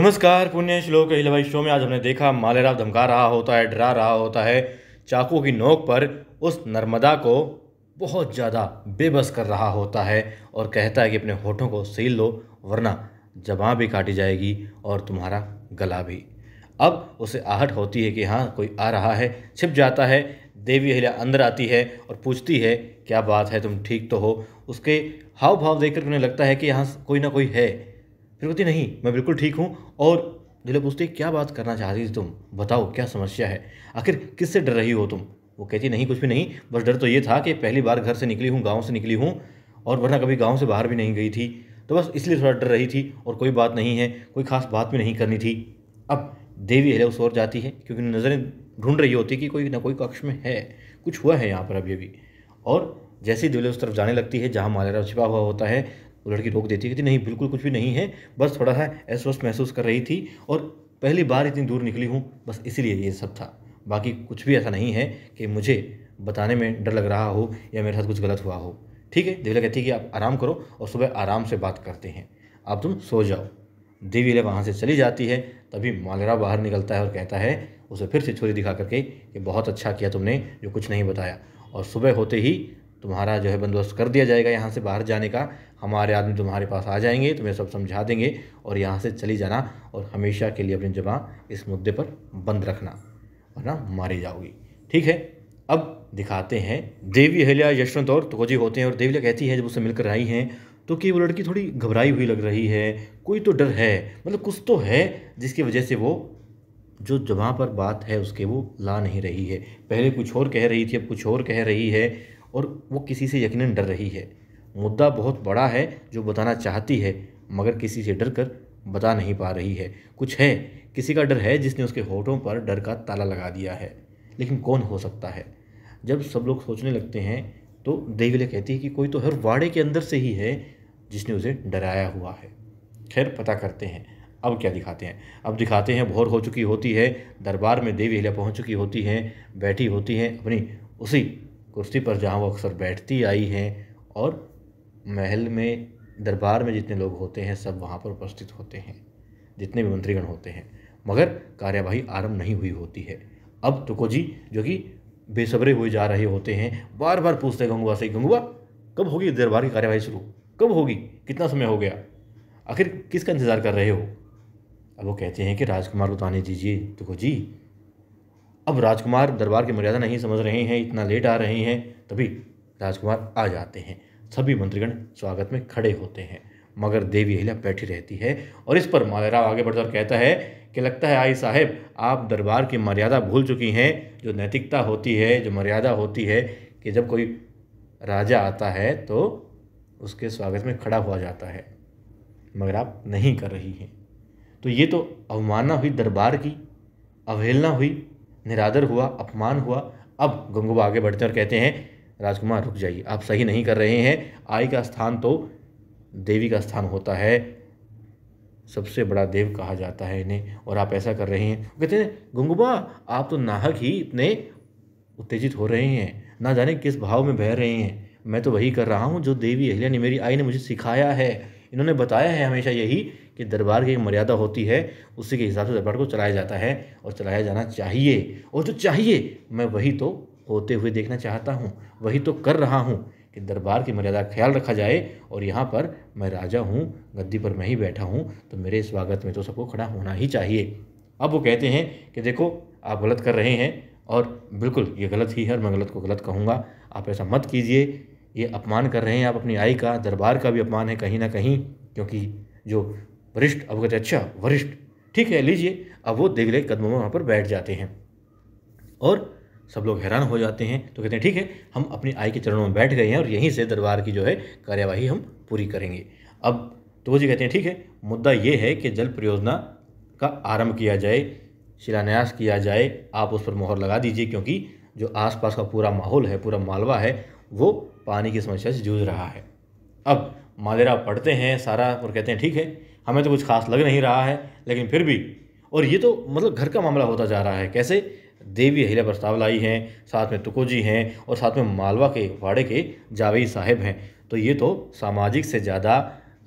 नमस्कार पुण्य श्लोक हिलवाई शो में आज हमने देखा मालेराव धमका रहा होता है डरा रहा होता है चाकू की नोक पर उस नर्मदा को बहुत ज़्यादा बेबस कर रहा होता है और कहता है कि अपने होठों को सील लो वरना जबाँ भी काटी जाएगी और तुम्हारा गला भी अब उसे आहट होती है कि हाँ कोई आ रहा है छिप जाता है देवी अहिल्या अंदर आती है और पूछती है क्या बात है तुम ठीक तो हो उसके हाव भाव देखकर उन्हें लगता है कि यहाँ कोई ना कोई है फिर बोलती नहीं मैं बिल्कुल ठीक हूँ और दूल्हे पूछते क्या बात करना चाहती थी तुम बताओ क्या समस्या है आखिर किससे डर रही हो तुम वो कहती नहीं कुछ भी नहीं बस डर तो ये था कि पहली बार घर से निकली हूँ गाँव से निकली हूँ और वरना कभी गाँव से बाहर भी नहीं गई थी तो बस इसलिए थोड़ा डर रही थी और कोई बात नहीं है कोई खास बात भी नहीं करनी थी अब देवी है उस ओर जाती है क्योंकि नज़रें ढूंढ रही होती कि कोई ना कोई कक्ष में है कुछ हुआ है यहाँ पर अभी अभी और जैसे ही दिल्ली उस तरफ जाने लगती है जहाँ मालेराव छिपा हुआ होता है वो लड़की रोक देती है कि नहीं बिल्कुल कुछ भी नहीं है बस थोड़ा सा अस्वस्थ महसूस कर रही थी और पहली बार इतनी दूर निकली हूँ बस इसीलिए ये सब था बाकी कुछ भी ऐसा नहीं है कि मुझे बताने में डर लग रहा हो या मेरे साथ कुछ गलत हुआ हो ठीक है देवीला कहती है कि आप आराम करो और सुबह आराम से बात करते हैं आप तुम सो जाओ देवीला वहाँ से चली जाती है तभी मालरा बाहर निकलता है और कहता है उसे फिर से छुरी दिखा करके कि बहुत अच्छा किया तुमने जो कुछ नहीं बताया और सुबह होते ही तुम्हारा जो है बंदोबस्त कर दिया जाएगा यहाँ से बाहर जाने का हमारे आदमी तुम्हारे पास आ जाएंगे तुम्हें सब समझा देंगे और यहाँ से चली जाना और हमेशा के लिए अपनी जबाँ इस मुद्दे पर बंद रखना वरना मारी जाओगी ठीक है अब दिखाते हैं देवी अहल्या यशवंत और तुकोजी होते हैं और देवी कहती है जब उससे मिलकर आई हैं तो कि वो लड़की थोड़ी घबराई हुई लग रही है कोई तो डर है मतलब कुछ तो है जिसकी वजह से वो जो जहाँ पर बात है उसके वो ला नहीं रही है पहले कुछ और कह रही थी अब कुछ और कह रही है और वो किसी से यकीन डर रही है मुद्दा बहुत बड़ा है जो बताना चाहती है मगर किसी से डर कर बता नहीं पा रही है कुछ है किसी का डर है जिसने उसके होठों पर डर का ताला लगा दिया है लेकिन कौन हो सकता है जब सब लोग सोचने लगते हैं तो देवी कहती है कि कोई तो हर वाड़े के अंदर से ही है जिसने उसे डराया हुआ है खैर पता करते हैं अब क्या दिखाते हैं अब दिखाते हैं भोर हो चुकी होती है दरबार में देवी हिला पहुँच चुकी होती हैं बैठी होती हैं अपनी उसी कुर्सी पर जहाँ वो अक्सर बैठती आई हैं और महल में दरबार में जितने लोग होते हैं सब वहाँ पर उपस्थित होते हैं जितने भी मंत्रीगण होते हैं मगर कार्यवाही आरंभ नहीं हुई होती है अब तुकोजी जो कि बेसब्रे हुए जा रहे होते हैं बार बार पूछते हैं गंगुआ से गंगुआ कब होगी दरबार की कार्यवाही शुरू कब होगी कितना समय हो गया आखिर किसका इंतज़ार कर रहे हो अब वो कहते हैं कि राजकुमार को ताने तो दीजिए तुको जी अब राजकुमार दरबार की मर्यादा नहीं समझ रहे हैं इतना लेट आ रहे हैं तभी राजकुमार आ जाते हैं सभी मंत्रीगण स्वागत में खड़े होते हैं मगर देवी अहिल्या बैठी रहती है और इस पर मालेराव आगे बढ़कर कहता है कि लगता है आई साहेब आप दरबार की मर्यादा भूल चुकी हैं जो नैतिकता होती है जो मर्यादा होती है कि जब कोई राजा आता है तो उसके स्वागत में खड़ा हुआ जाता है मगर आप नहीं कर रही हैं तो ये तो अवमानना हुई दरबार की अवहेलना हुई निरादर हुआ अपमान हुआ अब गंगूबा आगे बढ़ते और कहते हैं राजकुमार रुक जाइए आप सही नहीं कर रहे हैं आई का स्थान तो देवी का स्थान होता है सबसे बड़ा देव कहा जाता है इन्हें और आप ऐसा कर रहे हैं कहते हैं गंगूबा आप तो नाहक ही इतने उत्तेजित हो रहे हैं ना जाने किस भाव में बह रहे हैं मैं तो वही कर रहा हूँ जो देवी अहिल्या ने मेरी आई ने मुझे सिखाया है इन्होंने बताया है हमेशा यही कि दरबार की एक मर्यादा होती है उसी के हिसाब से दरबार को चलाया जाता है और चलाया जाना चाहिए और जो चाहिए मैं वही तो होते हुए देखना चाहता हूँ वही तो कर रहा हूँ कि दरबार की मर्यादा ख्याल रखा जाए और यहाँ पर मैं राजा हूँ गद्दी पर मैं ही बैठा हूँ तो मेरे स्वागत में तो सबको खड़ा होना ही चाहिए अब वो कहते हैं कि देखो आप गलत कर रहे हैं और बिल्कुल ये गलत ही है और मैं गलत को गलत कहूँगा आप ऐसा मत कीजिए ये अपमान कर रहे हैं आप अपनी आई का दरबार का भी अपमान है कहीं ना कहीं क्योंकि जो वरिष्ठ अब कहते अच्छा वरिष्ठ ठीक है लीजिए अब वो देगले कदमों में वहाँ पर बैठ जाते हैं और सब लोग हैरान हो जाते हैं तो कहते हैं ठीक है हम अपनी आई के चरणों में बैठ गए हैं और यहीं से दरबार की जो है कार्यवाही हम पूरी करेंगे अब तो जी कहते हैं ठीक है मुद्दा ये है कि जल परियोजना का आरंभ किया जाए शिलान्यास किया जाए आप उस पर मोहर लगा दीजिए क्योंकि जो आसपास का पूरा माहौल है पूरा मालवा है वो पानी की समस्या से जूझ रहा है अब मालेरा पढ़ते हैं सारा और कहते हैं ठीक है हमें तो कुछ खास लग नहीं रहा है लेकिन फिर भी और ये तो मतलब घर का मामला होता जा रहा है कैसे देवी अहिल्या प्रस्तावलाई हैं साथ में तुकोजी हैं और साथ में मालवा के वाड़े के जावेद साहेब हैं तो ये तो सामाजिक से ज़्यादा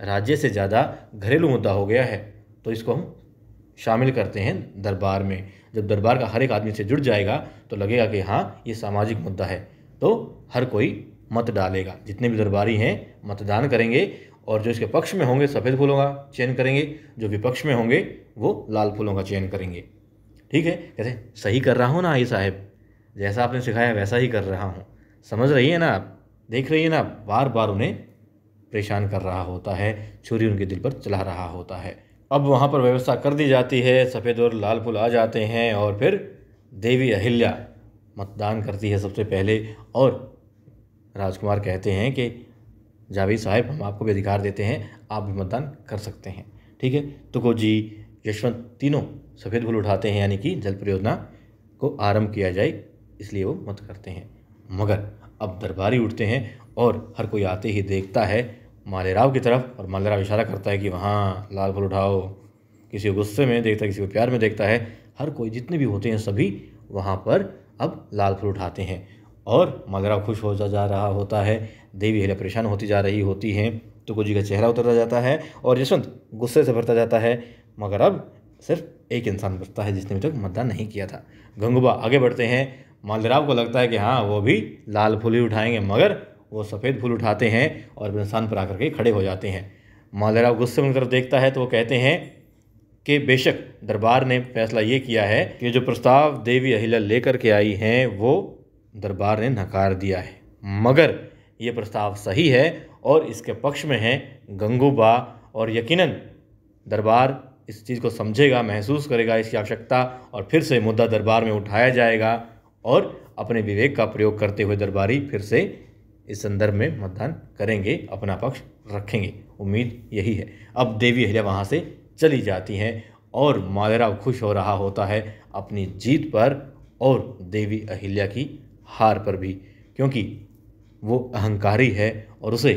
राज्य से ज़्यादा घरेलू मुद्दा हो गया है तो इसको हम शामिल करते हैं दरबार में जब दरबार का हर एक आदमी से जुड़ जाएगा तो लगेगा कि हाँ ये सामाजिक मुद्दा है तो हर कोई मत डालेगा जितने भी दरबारी हैं मतदान करेंगे और जो इसके पक्ष में होंगे सफ़ेद फूलों का चयन करेंगे जो विपक्ष में होंगे वो लाल फूलों का चयन करेंगे ठीक है कहते सही कर रहा हूँ ना आई साहब जैसा आपने सिखाया वैसा ही कर रहा हूँ समझ रही है ना आप देख रही है ना बार बार उन्हें परेशान कर रहा होता है छुरी उनके दिल पर चला रहा होता है अब वहाँ पर व्यवस्था कर दी जाती है सफ़ेद और लाल फूल आ जाते हैं और फिर देवी अहिल्या मतदान करती है सबसे पहले और राजकुमार कहते हैं कि जावेद साहब हम आपको भी अधिकार देते हैं आप भी मतदान कर सकते हैं ठीक है तो को जी यशवंत तीनों सफ़ेद फूल उठाते हैं यानी कि जल परियोजना को आरंभ किया जाए इसलिए वो मत करते हैं मगर अब दरबारी उठते हैं और हर कोई आते ही देखता है मालेराव की तरफ और मालेराव इशारा करता है कि वहाँ लाल फूल उठाओ किसी को गुस्से में देखता है किसी को प्यार में देखता है हर कोई जितने भी होते हैं सभी वहाँ पर अब लाल फूल उठाते हैं और मालेराव खुश हो जा, जा रहा होता है देवी हेला परेशान होती जा रही होती हैं तो जी का चेहरा उतरता जाता है और यशवंत गुस्से से भरता जाता है मगर अब सिर्फ एक इंसान बचता है जिसने अभी तक मतदान नहीं किया था गंगूबा आगे बढ़ते हैं मालेराव को लगता है कि हाँ वो भी लाल फूल ही उठाएंगे मगर वो सफ़ेद फूल उठाते हैं और इंसान पर आकर के खड़े हो जाते हैं मालेराव गुस्से में तरफ देखता है तो वो कहते हैं कि बेशक दरबार ने फैसला ये किया है कि जो प्रस्ताव देवी अहिला लेकर के आई हैं वो दरबार ने नकार दिया है मगर ये प्रस्ताव सही है और इसके पक्ष में है गंगूबा और यकीनन दरबार इस चीज़ को समझेगा महसूस करेगा इसकी आवश्यकता और फिर से मुद्दा दरबार में उठाया जाएगा और अपने विवेक का प्रयोग करते हुए दरबारी फिर से इस संदर्भ में मतदान करेंगे अपना पक्ष रखेंगे उम्मीद यही है अब देवी हिला वहाँ से चली जाती हैं और मालेराव खुश हो रहा होता है अपनी जीत पर और देवी अहिल्या की हार पर भी क्योंकि वो अहंकारी है और उसे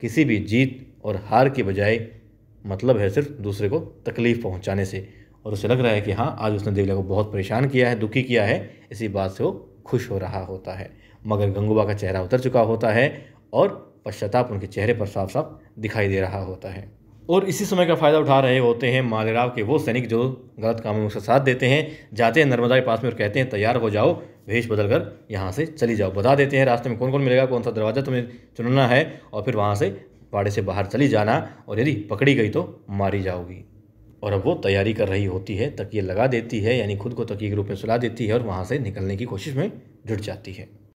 किसी भी जीत और हार के बजाय मतलब है सिर्फ दूसरे को तकलीफ़ पहुंचाने से और उसे लग रहा है कि हाँ आज उसने देवलिया को बहुत परेशान किया है दुखी किया है इसी बात से वो खुश हो रहा होता है मगर गंगूबा का चेहरा उतर चुका होता है और पश्चाताप उनके चेहरे पर साफ साफ दिखाई दे रहा होता है और इसी समय का फ़ायदा उठा रहे होते हैं मालेराव के वो सैनिक जो गलत कामों में उसका साथ देते हैं जाते हैं नर्मदा के पास में और कहते हैं तैयार हो जाओ भेष बदल कर यहाँ से चली जाओ बता देते हैं रास्ते में कौन कौन मिलेगा कौन सा दरवाज़ा तुम्हें चुनना है और फिर वहाँ से पाड़े से बाहर चली जाना और यदि पकड़ी गई तो मारी जाओगी और अब वो तैयारी कर रही होती है तकिए लगा देती है यानी खुद को तकिए के रूप में सुला देती है और वहाँ से निकलने की कोशिश में जुट जाती है